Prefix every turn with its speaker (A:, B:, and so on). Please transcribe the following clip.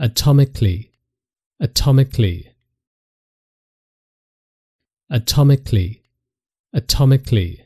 A: atomically atomically atomically atomically